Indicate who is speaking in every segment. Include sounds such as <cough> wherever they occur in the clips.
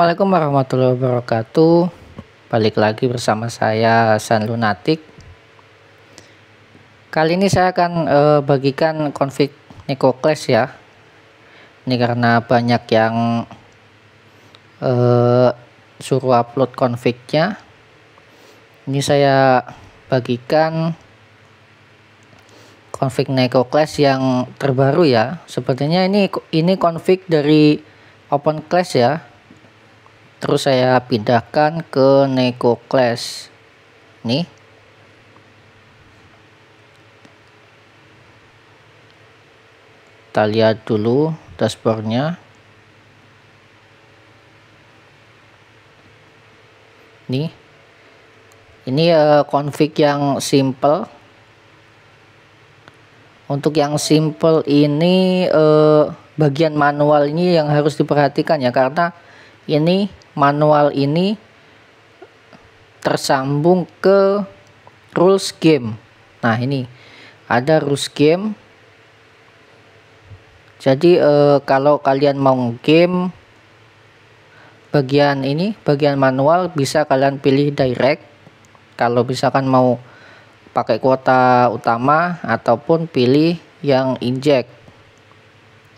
Speaker 1: Assalamualaikum warahmatullahi wabarakatuh. Balik lagi bersama saya San Lunatic. Kali ini saya akan uh, bagikan config Neko Clash ya. Ini karena banyak yang uh, suruh upload confignya. Ini saya bagikan config Neko Clash yang terbaru ya. Sepertinya ini ini config dari Open Clash ya terus saya pindahkan ke neko class nih kita lihat dulu dashboardnya nih ini uh, config yang simple untuk yang simple ini uh, bagian ini yang harus diperhatikan ya karena ini manual ini tersambung ke rules game. Nah, ini ada rules game. Jadi eh, kalau kalian mau game bagian ini, bagian manual bisa kalian pilih direct. Kalau misalkan mau pakai kuota utama ataupun pilih yang inject.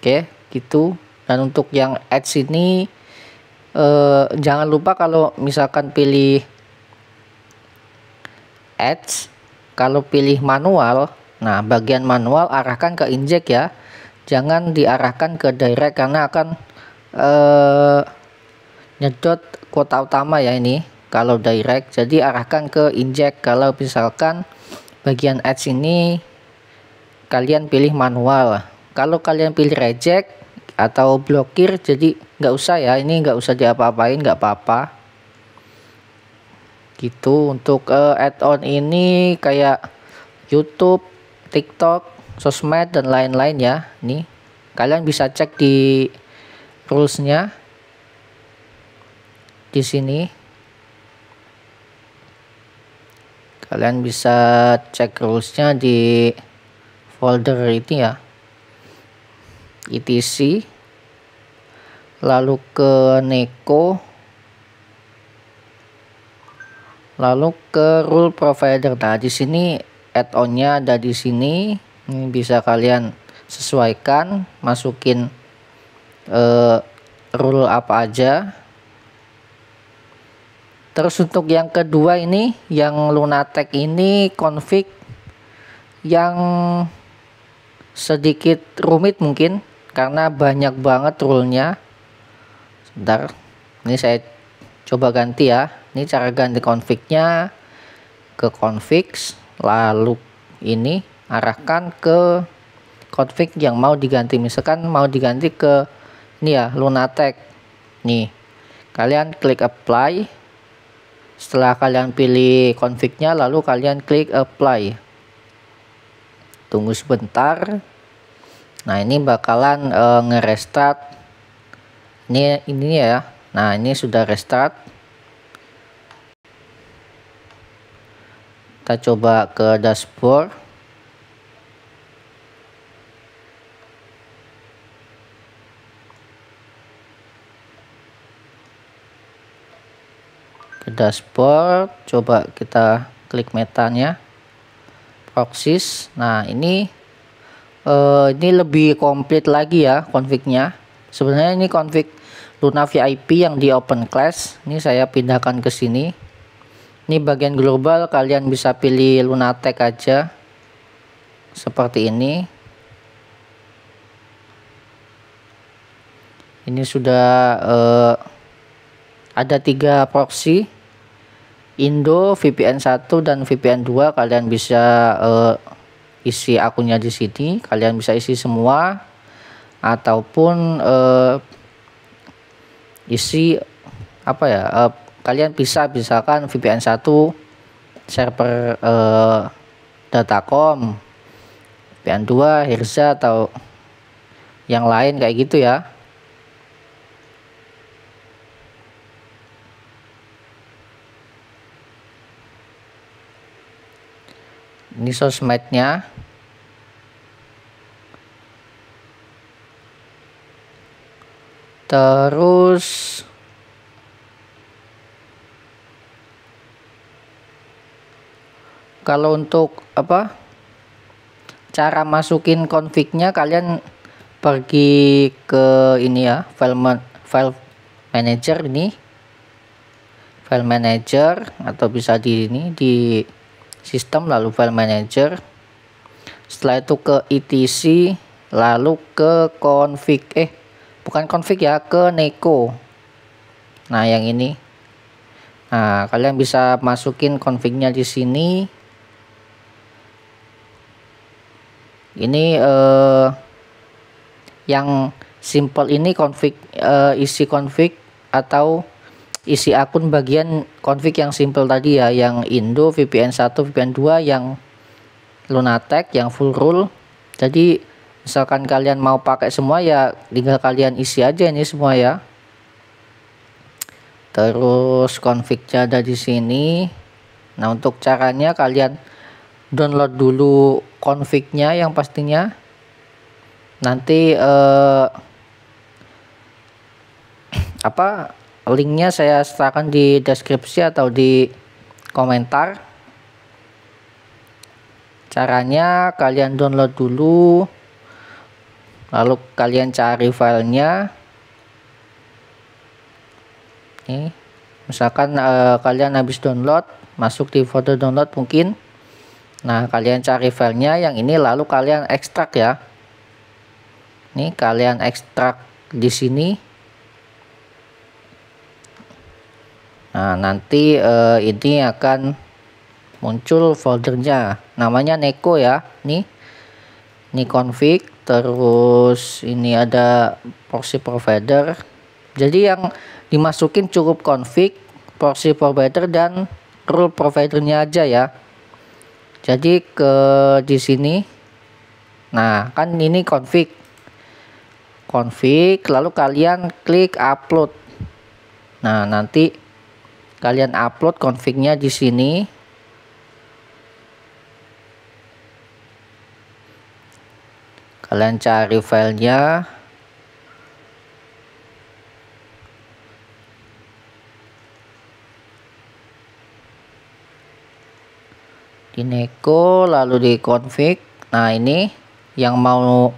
Speaker 1: Oke, gitu. Dan untuk yang ads ini eh, jangan lupa kalau misalkan pilih edge kalau pilih manual nah bagian manual arahkan ke inject ya jangan diarahkan ke direct karena akan eh, nyedot kuota utama ya ini kalau direct jadi arahkan ke inject kalau misalkan bagian edge ini kalian pilih manual kalau kalian pilih reject atau blokir jadi nggak usah ya ini nggak usah diapa-apain nggak apa-apa gitu untuk uh, add-on ini kayak YouTube, TikTok, sosmed dan lain-lain ya nih kalian bisa cek di rulesnya di sini kalian bisa cek rulesnya di folder itu ya etc lalu ke Neko lalu ke rule provider nah di sini add-onnya ada di sini ini bisa kalian sesuaikan masukin uh, rule apa aja terus untuk yang kedua ini yang lunatek ini config yang sedikit rumit mungkin karena banyak banget rule-nya sebentar ini saya coba ganti ya ini cara ganti config ke config lalu ini arahkan ke config yang mau diganti misalkan mau diganti ke ini ya lunatek nih kalian klik apply setelah kalian pilih config lalu kalian klik apply tunggu sebentar nah ini bakalan e, ngerestart ini ini ya nah ini sudah restart kita coba ke dashboard ke dashboard coba kita klik metanya proxies nah ini uh, ini lebih komplit lagi ya konfignya sebenarnya ini konfig Luna VIP yang di open class ini saya pindahkan ke sini ini bagian global kalian bisa pilih lunatek aja seperti ini ini sudah uh, ada tiga proxy Indo VPN 1 dan VPN 2 kalian bisa uh, isi akunnya di sini kalian bisa isi semua ataupun uh, isi apa ya uh, kalian bisa misalkan VPN 1 server uh, Datacom VPN 2 Hirza atau yang lain kayak gitu ya ini sosmednya terus kalau untuk apa cara masukin config-nya kalian pergi ke ini ya file man, file manager ini file manager atau bisa di ini di sistem lalu file manager setelah itu ke etc lalu ke config eh bukan config ya ke neko nah yang ini nah kalian bisa masukin confignya di sini ini eh, yang simple ini config eh, isi config atau isi akun bagian config yang simple tadi ya yang Indo VPN 1 VPN 2 yang Lunatek yang full rule jadi misalkan kalian mau pakai semua ya tinggal kalian isi aja ini semua ya terus config-nya ada di sini nah untuk caranya kalian download dulu config-nya yang pastinya nanti eh, apa linknya saya serahkan di deskripsi atau di komentar caranya kalian download dulu lalu kalian cari filenya nih misalkan eh, kalian habis download masuk di foto download mungkin nah kalian cari filenya yang ini lalu kalian ekstrak ya ini kalian ekstrak di sini nah nanti eh, ini akan muncul foldernya namanya neko ya nih ini config terus ini ada proxy provider jadi yang dimasukin cukup config proxy provider dan rule providernya aja ya jadi ke di sini nah kan ini config config lalu kalian klik upload nah nanti kalian upload confignya di sini kalian cari filenya di neko lalu di config nah ini yang mau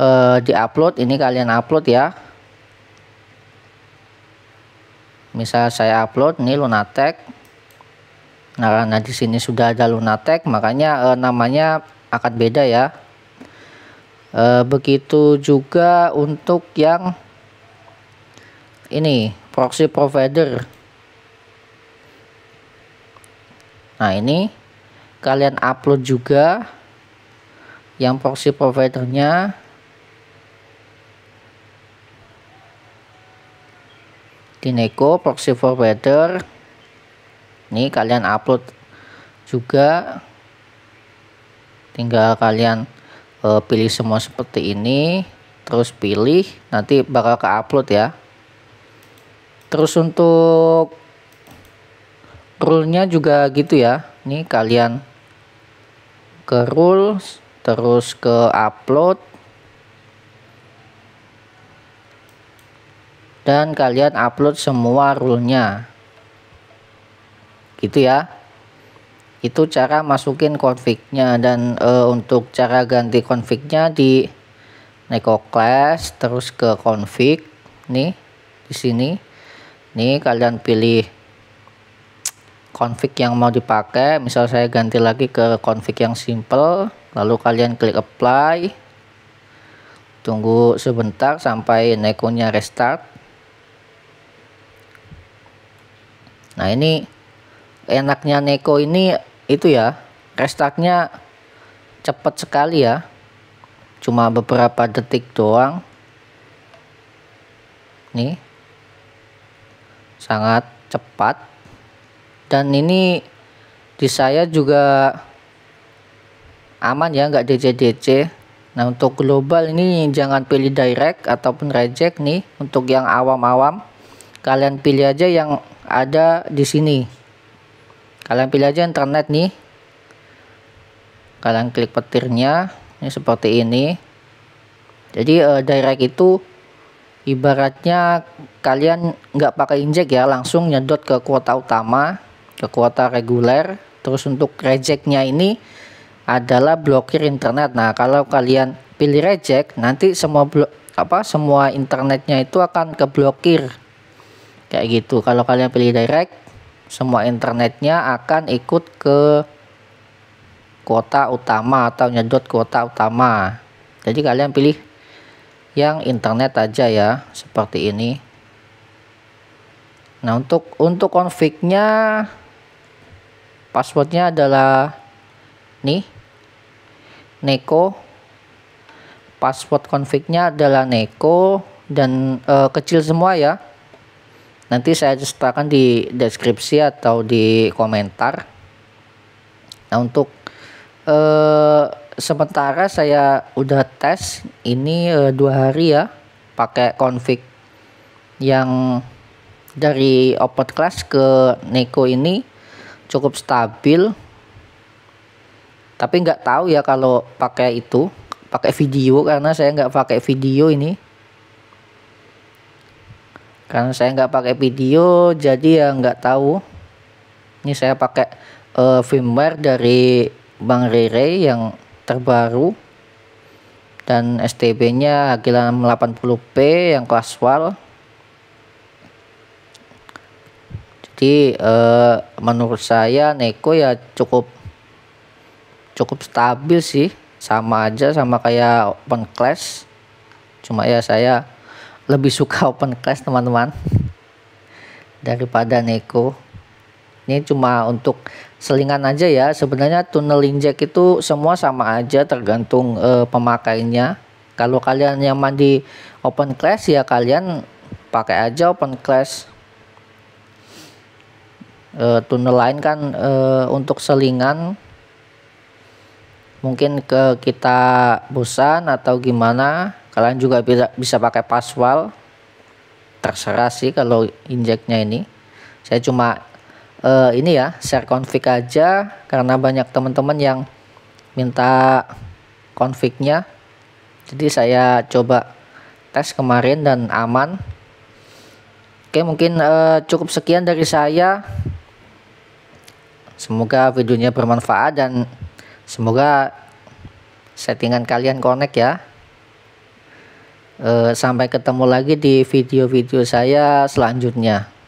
Speaker 1: uh, eh, upload ini kalian upload ya misal saya upload ini lunatek nah karena di sini sudah ada lunatek makanya uh, namanya akan beda ya e, begitu juga untuk yang ini proxy provider nah ini kalian upload juga yang proxy providernya nya proxy provider ini kalian upload juga tinggal kalian Eh, pilih semua seperti ini terus pilih nanti bakal ke upload ya terus untuk rule-nya juga gitu ya ini kalian ke rule terus ke upload dan kalian upload semua rule-nya gitu ya itu cara masukin config dan e, untuk cara ganti config di neko class terus ke config nih di sini nih kalian pilih config yang mau dipakai misal saya ganti lagi ke config yang simple lalu kalian klik apply tunggu sebentar sampai nekonya restart nah ini enaknya neko ini itu ya restartnya cepat sekali ya cuma beberapa detik doang nih sangat cepat dan ini di saya juga aman ya nggak DC DC nah untuk global ini jangan pilih direct ataupun reject nih untuk yang awam-awam kalian pilih aja yang ada di sini kalian pilih aja internet nih kalian klik petirnya ini seperti ini jadi uh, direct itu ibaratnya kalian nggak pakai inject ya langsung nyedot ke kuota utama ke kuota reguler terus untuk rejectnya ini adalah blokir internet nah kalau kalian pilih reject nanti semua blok apa semua internetnya itu akan keblokir kayak gitu kalau kalian pilih direct semua internetnya akan ikut ke kuota utama atau nyedot kuota utama jadi kalian pilih yang internet aja ya seperti ini nah untuk untuk config passwordnya adalah nih neko password konfliknya adalah neko dan e, kecil semua ya nanti saya sertakan di deskripsi atau di komentar nah untuk eh, sementara saya udah tes ini eh, dua hari ya pakai config yang dari open class ke neko ini cukup stabil tapi nggak tahu ya kalau pakai itu pakai video karena saya nggak pakai video ini karena saya nggak pakai video jadi ya nggak tahu ini saya pakai uh, firmware dari Bang Rere yang terbaru dan STB nya gila 80p yang kelas wall jadi uh, menurut saya Neko ya cukup cukup stabil sih sama aja sama kayak open class cuma ya saya lebih suka <laughs> open class teman-teman daripada neko ini cuma untuk selingan aja ya sebenarnya tunneling jack itu semua sama aja tergantung e, pemakainya kalau kalian yang mandi open class ya kalian pakai aja open class e, tunnel lain kan e, untuk selingan mungkin ke kita bosan atau gimana kalian juga bisa bisa pakai paswal terserah sih kalau injeknya ini saya cuma uh, ini ya share config aja karena banyak teman-teman yang minta confignya jadi saya coba tes kemarin dan aman oke mungkin uh, cukup sekian dari saya semoga videonya bermanfaat dan semoga settingan kalian connect ya Eh, sampai ketemu lagi di video-video saya selanjutnya.